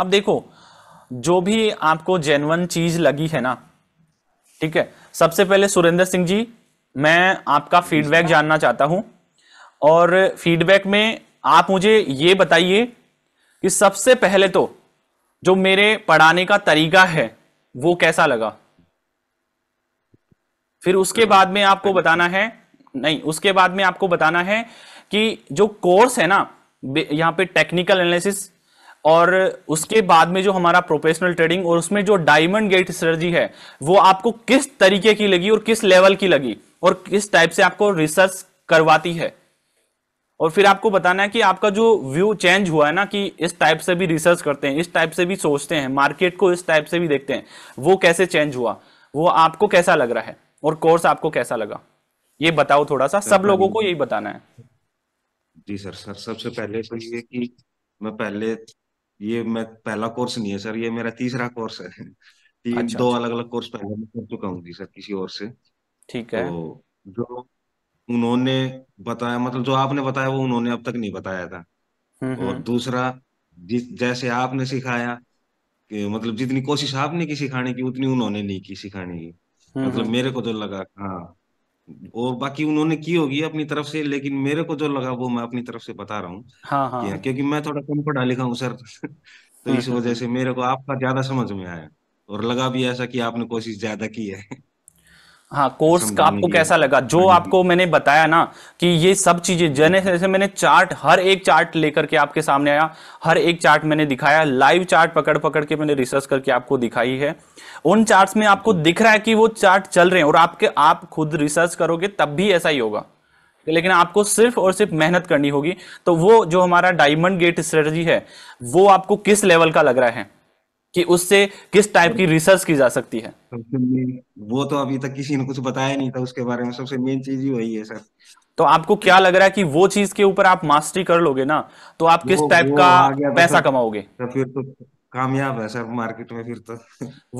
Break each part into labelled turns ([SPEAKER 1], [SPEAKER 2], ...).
[SPEAKER 1] अब देखो जो भी आपको जेनवन चीज लगी है ना ठीक है सबसे पहले सुरेंद्र सिंह जी मैं आपका फीडबैक जानना चाहता हूं और फीडबैक में आप मुझे ये बताइए कि सबसे पहले तो जो मेरे पढ़ाने का तरीका है वो कैसा लगा फिर उसके बाद में आपको बताना है नहीं उसके बाद में आपको बताना है कि जो कोर्स है ना यहाँ पे टेक्निकल एनालिसिस और उसके बाद में जो हमारा प्रोफेशनल ट्रेडिंग और उसमें जो डायमंड गेट स्ट्रेटजी है वो आपको किस तरीके की लगी और किस लेवल की लगी और किस टाइप से आपको रिसर्च करवाती है और फिर आपको बताना है कि आपका जो व्यू चेंज हुआ है ना कि इस टाइप से भी रिसर्च करते हैं इस टाइप से भी सोचते हैं मार्केट को इस टाइप से भी देखते हैं वो कैसे चेंज हुआ वो आपको कैसा लग रहा है और कोर्स आपको कैसा लगा ये बताओ थोड़ा सा सब लोगों को यही बताना है
[SPEAKER 2] जी सर सर सबसे पहले तो ये कि मैं पहले ये मैं पहला कोर्स नहीं है सर ये मेरा तीसरा कोर्स है तीन अच्छा, दो अलग अलग कोर्स पहले मैं कर चुका हूँ जी सर किसी और से ठीक तो है तो जो उन्होंने बताया मतलब जो आपने बताया वो उन्होंने अब तक नहीं बताया था हम्म, और हम्म। दूसरा जिस जैसे आपने सिखाया कि मतलब जितनी कोशिश आपने की सिखाने की उतनी उन्होंने नहीं की सिखाने की हम्म, मतलब मेरे को तो लगा हाँ और बाकी उन्होंने की होगी अपनी तरफ से लेकिन मेरे को जो लगा वो मैं अपनी तरफ से बता रहा हूँ हाँ, हाँ. क्योंकि मैं थोड़ा कम पढ़ा लिखा हूँ सर तो इस
[SPEAKER 1] हम्म, हम्म। वजह से मेरे को आपका ज्यादा समझ में आया और लगा भी ऐसा कि आपने कोशिश ज्यादा की है हाँ कोर्स का आपको कैसा लगा जो हाँ आपको मैंने बताया ना कि ये सब चीजें जैसे जैसे मैंने चार्ट हर एक चार्ट लेकर के आपके सामने आया हर एक चार्ट मैंने दिखाया लाइव चार्ट पकड़ पकड़ के मैंने रिसर्च करके आपको दिखाई है उन चार्ट्स में आपको दिख रहा है कि वो चार्ट चल रहे हैं और आपके आप खुद रिसर्च करोगे तब भी ऐसा ही होगा लेकिन आपको सिर्फ और सिर्फ मेहनत करनी होगी तो वो जो हमारा डायमंड गेट स्ट्रेटजी है वो आपको किस लेवल का लग रहा है कि उससे किस टाइप की रिसर्च की जा सकती है
[SPEAKER 2] वो तो अभी
[SPEAKER 1] तक किसी ने कुछ बताया नहीं था उसके बारे में सबसे मेन चीज ही वही है सर तो आपको क्या लग रहा है कि वो चीज के ऊपर आप मास्टरी कर लोगे ना तो आप किस टाइप का तो पैसा कमाओगे तो फिर तो कामयाब है सर मार्केट में फिर तो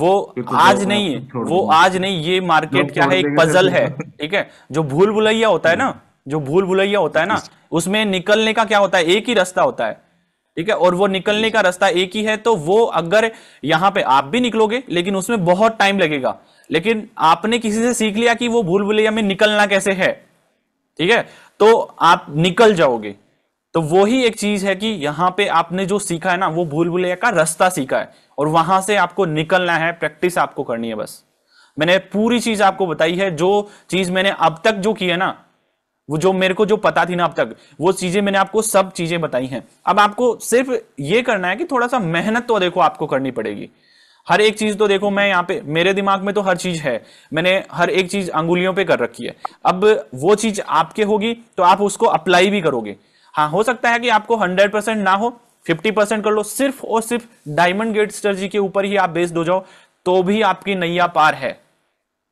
[SPEAKER 1] वो फिर तो आज नहीं है वो आज नहीं ये मार्केट क्या है एक पजल है ठीक है जो भूल भुलैया होता है ना हम्म। जो भूल भुलैया होता है ना उसमें निकलने का क्या होता है एक ही रास्ता होता है ठीक है और वो निकलने का रास्ता एक ही है तो वो अगर यहाँ पे आप भी निकलोगे लेकिन उसमें बहुत टाइम लगेगा लेकिन आपने किसी से सीख लिया कि वो भूल भुलैया में निकलना कैसे है ठीक है तो आप निकल जाओगे तो वो ही एक चीज है कि यहाँ पे आपने जो सीखा है ना वो भूल भुलैया का रास्ता सीखा है और वहां से आपको निकलना है प्रैक्टिस आपको करनी है बस मैंने पूरी चीज आपको बताई है जो चीज मैंने अब तक जो की है ना वो जो मेरे को जो पता थी ना अब तक वो चीजें मैंने आपको सब चीजें बताई हैं अब आपको सिर्फ ये करना है कि थोड़ा सा मेहनत तो देखो आपको करनी पड़ेगी हर एक चीज तो देखो मैं यहाँ पे मेरे दिमाग में तो हर चीज है मैंने हर एक चीज अंगुलियों पे कर रखी है अब वो चीज आपके होगी तो आप उसको अप्लाई भी करोगे हाँ हो सकता है कि आपको हंड्रेड परसेंट ना हो फिफ्टी परसेंट कर लो सिर्फ और सिर्फ डायमंड गेट स्टर्जी के ऊपर ही आप बेस्ड हो जाओ तो भी आपकी नैया पार है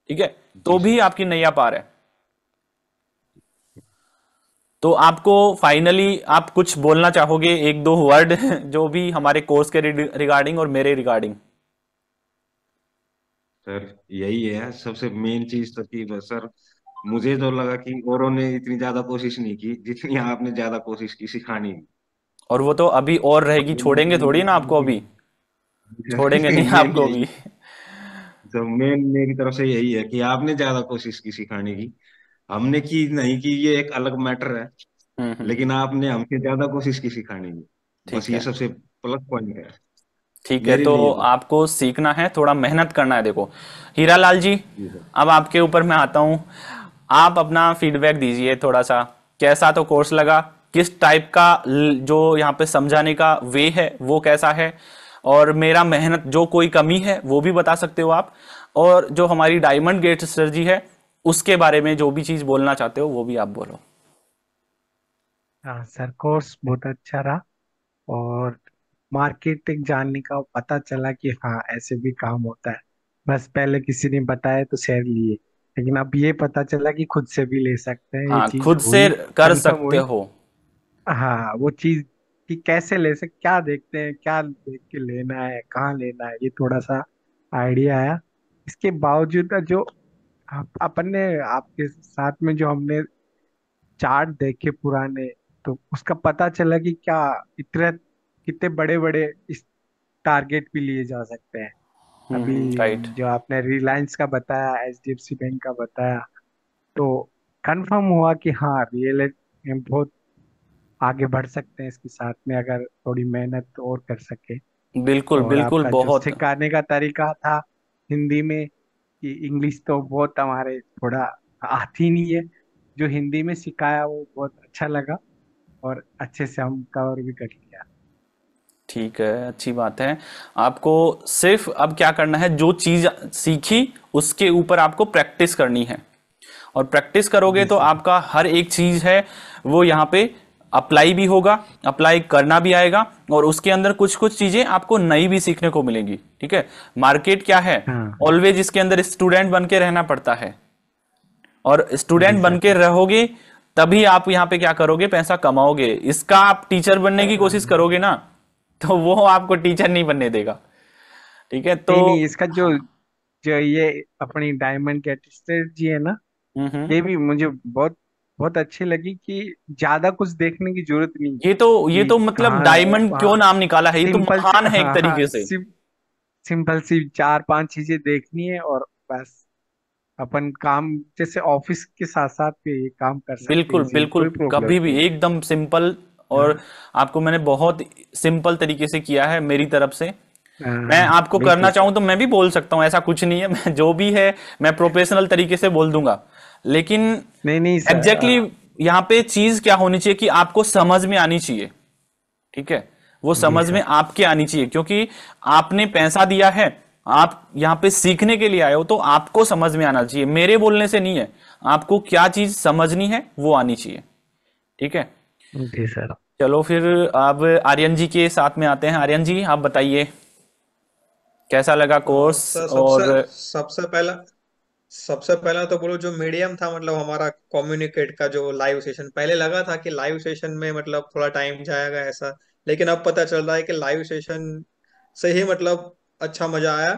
[SPEAKER 1] ठीक है तो भी आपकी नैया पार है तो आपको फाइनली आप कुछ बोलना चाहोगे एक दो वर्ड जो भी हमारे कोर्स के रिगार्डिंग और मेरे रिगार्डिंग
[SPEAKER 2] सर यही है सबसे मेन चीज तो की सर मुझे तो लगा कि औरों ने इतनी ज्यादा कोशिश नहीं की जितनी
[SPEAKER 1] आपने ज्यादा कोशिश की सिखानी और वो तो अभी और रहेगी छोड़ेंगे थोड़ी ना आपको अभी छोड़ेंगे नहीं आपको अभी तो
[SPEAKER 2] मेन मेरी तरफ से यही है कि आपने ज्यादा कोशिश की सिखाने की हमने की नहीं की ये एक अलग मैटर है हम्म,
[SPEAKER 1] हम्म। लेकिन आपने हमसे ज्यादा
[SPEAKER 2] कोशिश की सिखाने की बस ये सबसे प्लस पॉइंट है
[SPEAKER 1] ठीक है तो आपको सीखना है थोड़ा मेहनत करना है देखो हीरा लाल जी अब आपके ऊपर मैं आता हूँ आप अपना फीडबैक दीजिए थोड़ा सा कैसा तो कोर्स लगा किस टाइप का जो यहाँ पे समझाने का वे है वो कैसा है और मेरा मेहनत जो कोई कमी है वो भी बता सकते हो आप और जो हमारी डायमंड गेट सर जी है उसके बारे में जो भी चीज बोलना चाहते हो वो भी आप बोलो
[SPEAKER 3] हाँ सर कोर्स बहुत अच्छा रहा और मार्केटिंग जानने का पता चला कि हाँ ऐसे भी काम होता है बस पहले किसी ने बताया तो शेयर लिए लेकिन अब ये पता चला कि खुद से भी ले सकते हैं ये हाँ, चीज खुद से हुई कर कंफर्म सकते हुई हो हाँ वो चीज कि कैसे ले सकते क्या देखते हैं क्या देख के लेना है कहाँ लेना है ये थोड़ा सा आइडिया आया इसके बावजूद जो आप अपन ने आपके साथ में जो हमने चार्ट देखे पुराने तो उसका पता चला कि क्या इतने कितने बड़े बड़े इस टारगेट भी लिए जा सकते हैं हम्म, अभी राइट जो आपने रिलायंस का बताया एच डी बैंक का बताया तो कंफर्म हुआ कि हाँ रियल बहुत आगे बढ़ सकते हैं इसके साथ में अगर थोड़ी मेहनत और कर सके
[SPEAKER 1] बिल्कुल बिल्कुल आपका जो बहुत
[SPEAKER 3] सिखाने का तरीका था हिंदी में कि इंग्लिश तो बहुत हमारे थोड़ा आती नहीं है जो हिंदी में सिखाया वो बहुत अच्छा लगा और अच्छे से हम कवर भी कर लिया
[SPEAKER 1] ठीक है अच्छी बात है आपको सिर्फ अब क्या करना है जो चीज सीखी उसके ऊपर आपको प्रैक्टिस करनी है और प्रैक्टिस करोगे तो आपका हर एक चीज है वो यहाँ पे अप्लाई भी होगा अप्लाई करना भी आएगा और उसके अंदर कुछ कुछ चीजें आपको नई भी सीखने को मिलेंगी ठीक है मार्केट क्या है ऑलवेज हाँ। इसके अंदर स्टूडेंट बन के रहना पड़ता है और स्टूडेंट बन के रहोगे तभी आप यहाँ पे क्या करोगे पैसा कमाओगे इसका आप टीचर बनने की कोशिश करोगे ना तो वो आपको टीचर नहीं बनने देगा ठीक है तो नहीं, इसका जो जो ये अपनी डायमंड है ना हम्म, हम्म। ये
[SPEAKER 3] भी मुझे बहुत बहुत अच्छी लगी कि ज्यादा कुछ देखने की जरूरत नहीं ये तो ये तो मतलब डायमंड हाँ, हाँ। क्यों नाम निकाला है ये तो महान है एक हाँ, तरीके से सिंपल सी चार पांच चीजें देखनी है और बस अपन काम जैसे ऑफिस के साथ साथ ये काम कर सकते बिल्कुल बिल्कुल कभी भी
[SPEAKER 1] एकदम सिंपल और आपको मैंने बहुत सिंपल तरीके से किया है मेरी तरफ से मैं आपको करना चाहूँ तो मैं भी बोल सकता हूँ ऐसा कुछ नहीं है मैं जो भी है मैं प्रोफेशनल तरीके से बोल दूंगा लेकिन नहीं नहीं एग्जैक्टली exactly यहाँ पे चीज क्या होनी चाहिए कि आपको समझ में आनी चाहिए ठीक है वो समझ में आपके आनी चाहिए क्योंकि आपने पैसा दिया है आप यहाँ पे सीखने के लिए आए हो तो आपको समझ में आना चाहिए मेरे बोलने से नहीं है आपको क्या चीज समझनी है वो आनी चाहिए ठीक है जी सर चलो फिर आप आर्यन जी के साथ में आते हैं आर्यन जी आप बताइए कैसा लगा हाँ, कोर्स और
[SPEAKER 4] सबसे पहला सबसे पहला तो बोलो जो मीडियम था मतलब हमारा कम्युनिकेट का जो लाइव सेशन पहले लगा था कि लाइव सेशन में मतलब थोड़ा टाइम जाएगा ऐसा लेकिन अब पता चल रहा है कि लाइव सेशन से ही मतलब अच्छा मजा आया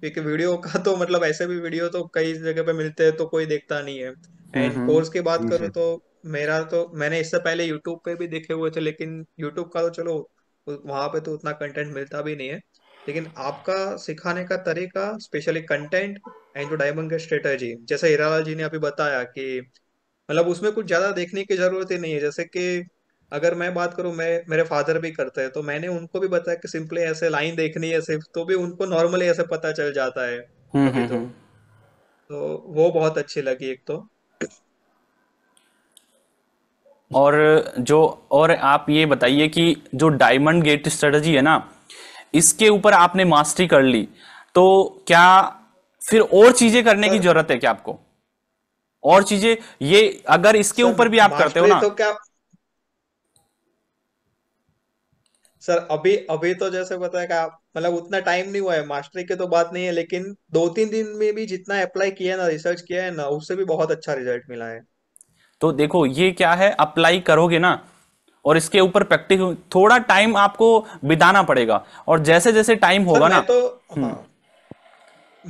[SPEAKER 4] क्योंकि वीडियो का तो मतलब ऐसे भी वीडियो तो कई जगह पे मिलते हैं तो कोई देखता नहीं है एंड कोर्स की बात करो तो मेरा तो मैंने इससे पहले यूट्यूब पे भी देखे हुए थे लेकिन यूट्यूब का तो चलो वहां पे तो उतना कंटेंट मिलता भी नहीं है लेकिन आपका सिखाने का तरीका स्पेशली कंटेंट एंड जो डायमंड स्ट्रेटजी जैसे हिरालाल जी ने अभी बताया कि मतलब उसमें कुछ ज़्यादा देखने की ज़रूरत ही नहीं है जैसे कि अगर मैं बात करूं मैं मेरे फादर भी करते हैं तो मैंने उनको भी बताया कि सिंपली ऐसे लाइन देखनी है सिर्फ तो भी उनको नॉर्मली ऐसे पता चल जाता है
[SPEAKER 1] हम्म, तो, हम्म, हम्म।
[SPEAKER 4] तो वो बहुत अच्छी लगी एक तो
[SPEAKER 1] और जो और आप ये बताइए कि जो डायमंड गेट स्ट्रेटजी है ना इसके ऊपर आपने मास्टरी कर ली तो क्या फिर और चीजें करने की जरूरत है क्या आपको और चीजें ये अगर इसके ऊपर भी आप करते हो ना तो
[SPEAKER 4] क्या सर अभी अभी तो जैसे बताया क्या मतलब उतना टाइम नहीं हुआ है मास्टरी के तो बात नहीं है लेकिन दो तीन दिन में भी जितना अप्लाई किया है ना रिसर्च किया है ना उससे भी बहुत अच्छा रिजल्ट मिला है
[SPEAKER 1] तो देखो ये क्या है अप्लाई करोगे ना और इसके ऊपर प्रैक्टिस थोड़ा टाइम आपको बिताना पड़ेगा और जैसे जैसे टाइम होगा ना तो हम्म। हाँ।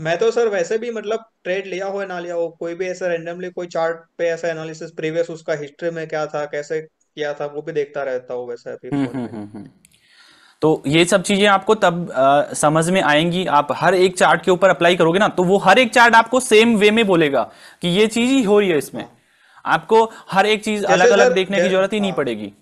[SPEAKER 4] मैं तो सर वैसे भी मतलब ट्रेड लिया हो ना लिया हो कोई भी ऐसा रेंडमली कोई चार्ट पे ऐसा एनालिसिस प्रीवियस उसका हिस्ट्री में क्या था कैसे किया था वो भी देखता रहता हूँ वैसे अभी हम्म,
[SPEAKER 1] हम्म, तो ये सब चीजें आपको तब आ, समझ में आएंगी आप हर एक चार्ट के ऊपर अप्लाई करोगे ना तो वो हर एक चार्ट आपको सेम वे में बोलेगा कि ये चीज ही हो रही है इसमें हाँ। आपको हर एक चीज अलग अलग देखने की जरूरत ही नहीं हाँ। पड़ेगी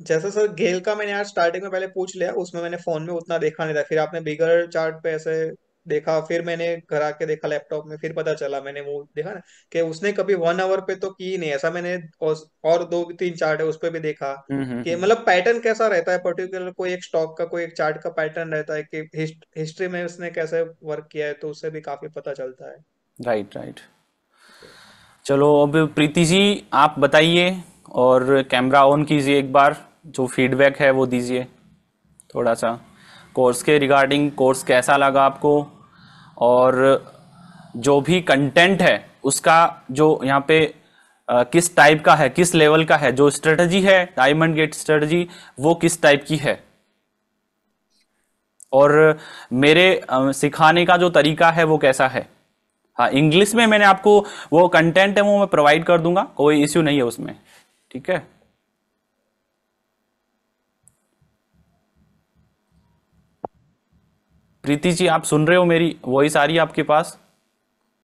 [SPEAKER 4] जैसा सर गेल का मैंने यार स्टार्टिंग में पहले पूछ लिया उसमें मैंने फोन में उतना देखा नहीं था फिर आपने बिगर चार्ट पे ऐसे देखा फिर मैंने घर आके देखा लैपटॉप में फिर पता चला मैंने वो देखा ना कि उसने कभी वन आवर पे तो की नहीं ऐसा मैंने और दो तीन चार्ट है उस पर भी देखा हम्म, हम्म, कि हम्म। मतलब पैटर्न कैसा रहता है पर्टिकुलर कोई एक स्टॉक का कोई एक चार्ट का पैटर्न रहता है कि हिस्ट, हिस्ट्री में उसने कैसे वर्क किया है तो उससे भी काफी पता चलता है
[SPEAKER 1] राइट राइट चलो अब प्रीति जी आप बताइए और कैमरा ऑन कीजिए एक बार जो फीडबैक है वो दीजिए थोड़ा सा कोर्स के रिगार्डिंग कोर्स कैसा लगा आपको और जो भी कंटेंट है उसका जो यहाँ पे आ, किस टाइप का है किस लेवल का है जो स्ट्रेटजी है डायमंड गेट स्ट्रेटजी वो किस टाइप की है और मेरे सिखाने का जो तरीका है वो कैसा है हाँ इंग्लिश में मैंने आपको वो कंटेंट है वो मैं प्रोवाइड कर दूंगा कोई इश्यू नहीं है उसमें ठीक है प्रीति जी आप सुन रहे हो मेरी वॉइस आ रही है आपके पास